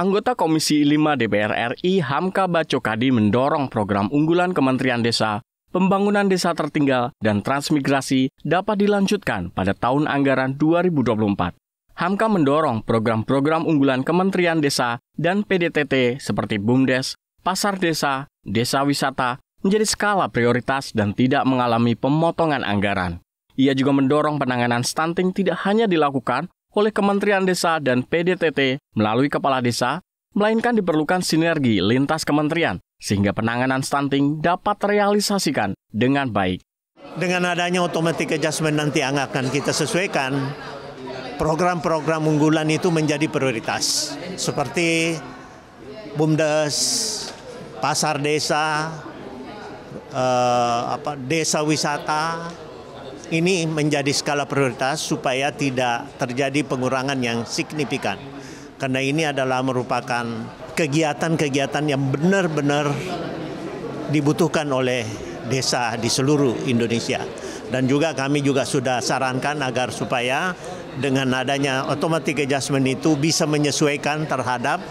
Anggota Komisi 5 DPR RI Hamka Bacokadi mendorong program unggulan Kementerian Desa, pembangunan desa tertinggal, dan transmigrasi dapat dilanjutkan pada tahun anggaran 2024. Hamka mendorong program-program unggulan Kementerian Desa dan PDTT seperti BUMDes, Pasar Desa, Desa Wisata menjadi skala prioritas dan tidak mengalami pemotongan anggaran. Ia juga mendorong penanganan stunting tidak hanya dilakukan oleh Kementerian Desa dan PDTT melalui Kepala Desa, melainkan diperlukan sinergi lintas kementerian sehingga penanganan stunting dapat terrealisasikan dengan baik. Dengan adanya automatic adjustment nanti yang akan kita sesuaikan, program-program unggulan itu menjadi prioritas. Seperti BUMDES, pasar desa, eh, apa, desa wisata, ini menjadi skala prioritas supaya tidak terjadi pengurangan yang signifikan. Karena ini adalah merupakan kegiatan-kegiatan yang benar-benar dibutuhkan oleh desa di seluruh Indonesia. Dan juga kami juga sudah sarankan agar supaya dengan adanya automatic adjustment itu bisa menyesuaikan terhadap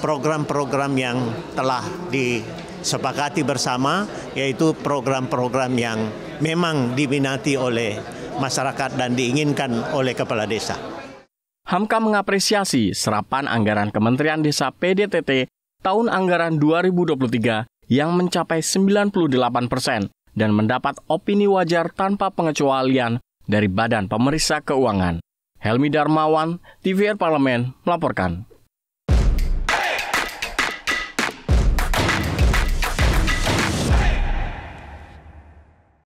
program-program yang telah disepakati bersama yaitu program-program yang memang diminati oleh masyarakat dan diinginkan oleh kepala desa. Hamka mengapresiasi serapan anggaran Kementerian Desa PDTT tahun anggaran 2023 yang mencapai 98 persen dan mendapat opini wajar tanpa pengecualian dari Badan Pemeriksa Keuangan. Helmi Darmawan, TVR Parlemen, melaporkan.